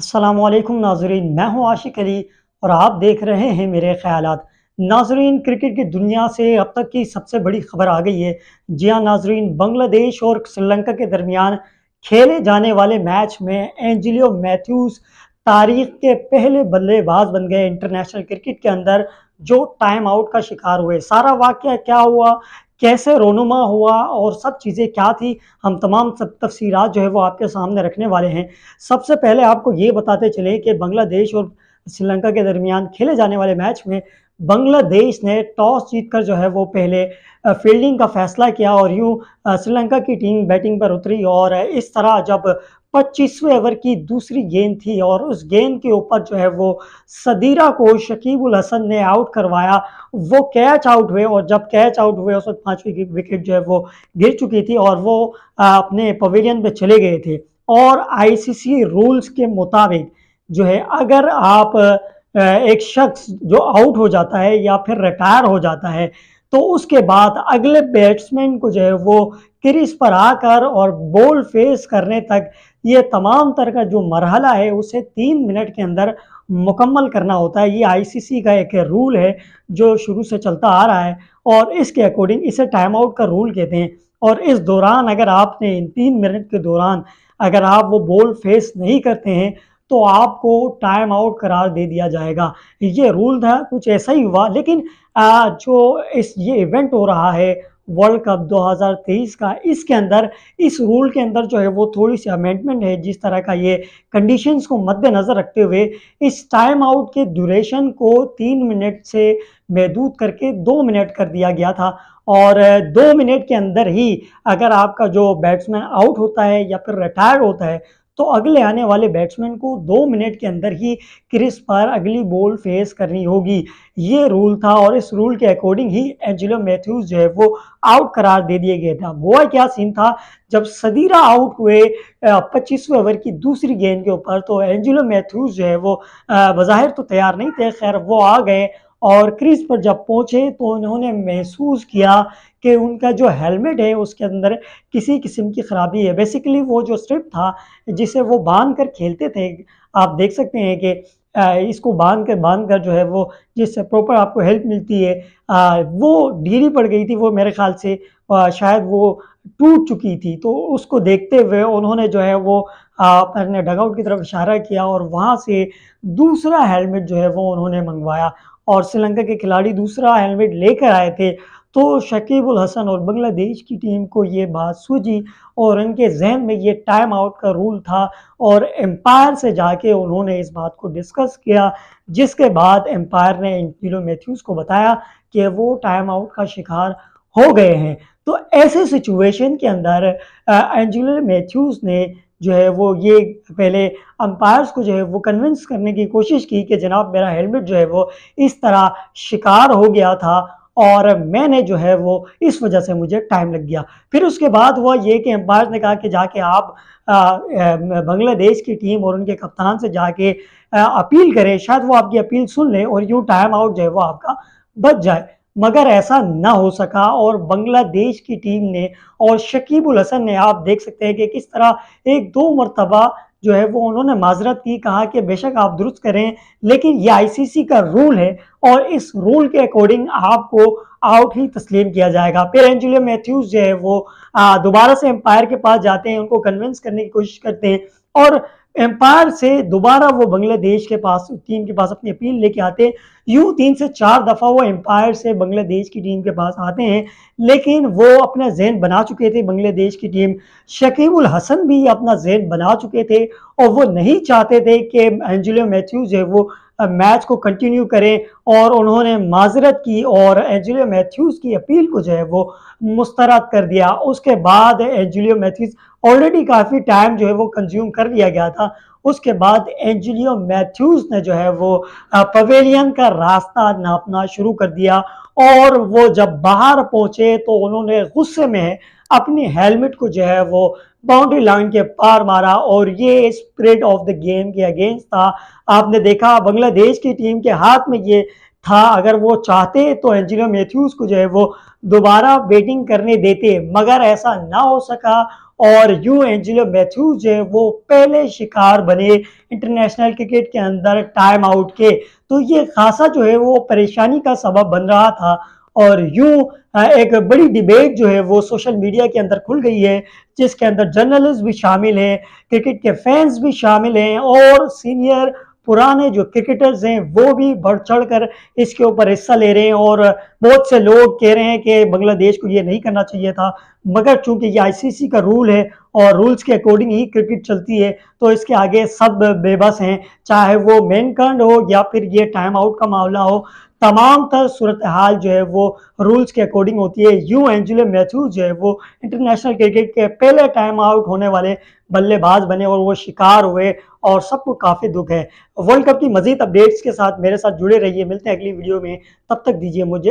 असलम नाजरीन मैं हूं आशिक अली और आप देख रहे हैं मेरे ख्याल नाजरीन क्रिकेट की दुनिया से अब तक की सबसे बड़ी खबर आ गई है जी हाँ नाजरीन बांग्लादेश और श्रीलंका के दरमियान खेले जाने वाले मैच में एंजिलियो मैथ्यूज़ तारीख के पहले बल्लेबाज बन गए इंटरनेशनल क्रिकेट के अंदर जो टाइम आउट का शिकार हुए सारा वाक्य क्या हुआ कैसे रोनुमा हुआ और सब चीज़ें क्या थी हम तमाम सब तफसीरात जो है वो आपके सामने रखने वाले हैं सबसे पहले आपको ये बताते चले कि बांग्लादेश और श्रीलंका के दरमियान खेले जाने वाले मैच में बांग्लादेश ने टॉस जीतकर जो है वो पहले फील्डिंग का फैसला किया और यूँ श्रीलंका की टीम बैटिंग पर उतरी और इस तरह जब पच्चीसवें ओवर की दूसरी गेंद थी और उस गेंद के ऊपर जो है वो सदीरा को शकीबुल हसन ने आउट करवाया वो कैच आउट हुए और जब कैच आउट हुए उस वक्त पाँचवीं विकेट जो है वो गिर चुकी थी और वो अपने पवेलियन पे चले गए थे और आईसीसी रूल्स के मुताबिक जो है अगर आप एक शख्स जो आउट हो जाता है या फिर रिटायर हो जाता है तो उसके बाद अगले बैट्समैन को जो है वो क्रीज पर आकर और बॉल फेस करने तक ये तमाम तरह का जो मरहला है उसे तीन मिनट के अंदर मुकम्मल करना होता है ये आईसीसी का एक रूल है जो शुरू से चलता आ रहा है और इसके अकॉर्डिंग इसे टाइम आउट का रूल कहते हैं और इस दौरान अगर आपने इन तीन मिनट के दौरान अगर आप वो बॉल फेस नहीं करते हैं तो आपको टाइम आउट करार दे दिया जाएगा ये रूल था कुछ ऐसा ही हुआ लेकिन जो इस ये इवेंट हो रहा है वर्ल्ड कप 2023 का इसके अंदर इस रूल के अंदर जो है वो थोड़ी सी अमेंडमेंट है जिस तरह का ये कंडीशंस को मद्देनज़र रखते हुए इस टाइम आउट के ड्यूरेशन को तीन मिनट से महदूद करके दो मिनट कर दिया गया था और दो मिनट के अंदर ही अगर आपका जो बैट्समैन आउट होता है या फिर रिटायर्ड होता है तो अगले आने वाले बैट्समैन को दो मिनट के अंदर ही क्रिस पर अगली बॉल फेस करनी होगी ये रूल था और इस रूल के अकॉर्डिंग ही एंजिलो मैथ्यूज जो है वो आउट करार दे दिया गया था वो क्या सीन था जब सदीरा आउट हुए पच्चीसवें ओवर की दूसरी गेंद के ऊपर तो एंजिलो मैथ्यूज जो है वो बाहिर तो तैयार नहीं थे खैर वो आ गए और क्रीज पर जब पहुंचे तो उन्होंने महसूस किया कि उनका जो हेलमेट है उसके अंदर किसी किस्म की खराबी है बेसिकली वो जो स्ट्रिप था जिसे वो बांध कर खेलते थे आप देख सकते हैं कि इसको बांध कर बांध कर जो है वो जिससे प्रॉपर आपको हेल्प मिलती है वो ढीली पड़ गई थी वो मेरे ख्याल से शायद वो टूट चुकी थी तो उसको देखते हुए उन्होंने जो है वो अपने डगआउट की तरफ इशारा किया और वहाँ से दूसरा हेलमेट जो है वो उन्होंने मंगवाया और श्रीलंका के खिलाड़ी दूसरा हेलमेट लेकर आए थे तो शकीबुल हसन और बांग्लादेश की टीम को ये बात सूझी और उनके जहन में ये टाइम आउट का रूल था और एम्पायर से जाके उन्होंने इस बात को डिस्कस किया जिसके बाद एम्पायर ने एंटिलो मैथ्यूज़ को बताया कि वो टाइम आउट का शिकार हो गए हैं तो ऐसे सिचुएशन के अंदर एंजिलो मैथ्यूज़ ने जो है वो ये पहले अंपायर्स को जो है वो कन्विंस करने की कोशिश की कि जनाब मेरा हेलमेट जो है वो इस तरह शिकार हो गया था और मैंने जो है वो इस वजह से मुझे टाइम लग गया फिर उसके बाद हुआ ये कि अंपायर्स ने कहा कि जाके आप बांग्लादेश की टीम और उनके कप्तान से जाके अपील करें शायद वो आपकी अपील सुन लें और यूँ टाइम आउट जो है वो आपका बच जाए मगर ऐसा ना हो सका और बांग्लादेश की टीम ने और शकीबुल हसन ने आप देख सकते हैं कि किस तरह एक दो मरतबा जो है वो उन्होंने माजरत की कहा कि बेशक आप दुरुस्त करें लेकिन ये आईसीसी का रूल है और इस रूल के अकॉर्डिंग आपको आउट ही तस्लीम किया जाएगा फिर एंजुलिया मैथ्यूज जो है वो दोबारा से एम्पायर के पास जाते हैं उनको कन्विंस करने की कोशिश करते हैं और एम्पायर से दोबारा वो बांग्लादेश के पास टीम के पास अपनी अपील लेके आते हैं यूं तीन से चार दफ़ा वो एम्पायर से बांग्लादेश की टीम के पास आते हैं लेकिन वो अपना जहन बना चुके थे बांग्लादेश की टीम शकीबुल हसन भी अपना जहन बना चुके थे और वो नहीं चाहते थे कि एंजिलो मैथ्यूज है वो मैच को कंटिन्यू करे और उन्होंने माजरत की और एंजेलो मैथ्यूज़ की अपील को जो है वो मुस्तरद कर दिया उसके बाद एंजेलो मैथ्यूज़ ऑलरेडी काफ़ी टाइम जो है वो कंज्यूम कर लिया गया था उसके बाद एंजेलो मैथ्यूज़ ने जो है वो पवेलियन का रास्ता नापना शुरू कर दिया और वो जब बाहर पहुंचे तो उन्होंने गुस्से में अपनी हेलमेट को जो है वो बाउंड्री लाइन के पार मारा और ये स्प्रेड ऑफ द गेम के अगेंस्ट था आपने देखा बांग्लादेश की टीम के हाथ में ये था अगर वो चाहते तो एंजिलो मैथ्यूज को जो है वो दोबारा बैटिंग करने देते मगर ऐसा ना हो सका और यू एंजिलो मैथ्यूज जो है वो पहले शिकार बने इंटरनेशनल क्रिकेट के अंदर टाइम आउट के तो ये खासा जो है वो परेशानी का सबब बन रहा था और यूं एक बड़ी डिबेट जो है वो सोशल मीडिया के अंदर खुल गई है जिसके अंदर जर्नलिस्ट भी शामिल हैं क्रिकेट के फैंस भी शामिल हैं और सीनियर पुराने जो क्रिकेटर्स हैं वो भी बढ़ चढ़ कर इसके ऊपर हिस्सा ले रहे हैं और बहुत से लोग कह रहे हैं कि बांग्लादेश को ये नहीं करना चाहिए था मगर चूंकि ये आईसीसी का रूल है और रूल्स के अकॉर्डिंग ही क्रिकेट चलती है तो इसके आगे सब बेबस हैं चाहे वो मेनकांड हो या फिर ये टाइम आउट का मामला हो तमाम तर सूरत हाल जो है वो रूल्स के अकॉर्डिंग होती है यू एंजुलो मैथ्यू जो है वो इंटरनेशनल क्रिकेट के पहले टाइम आउट होने वाले बल्लेबाज बने और वो शिकार हुए और सबको काफ़ी दुख है वर्ल्ड कप की मजीद अपडेट्स के साथ मेरे साथ जुड़े रहिए है। मिलते हैं अगली वीडियो में तब तक दीजिए मुझे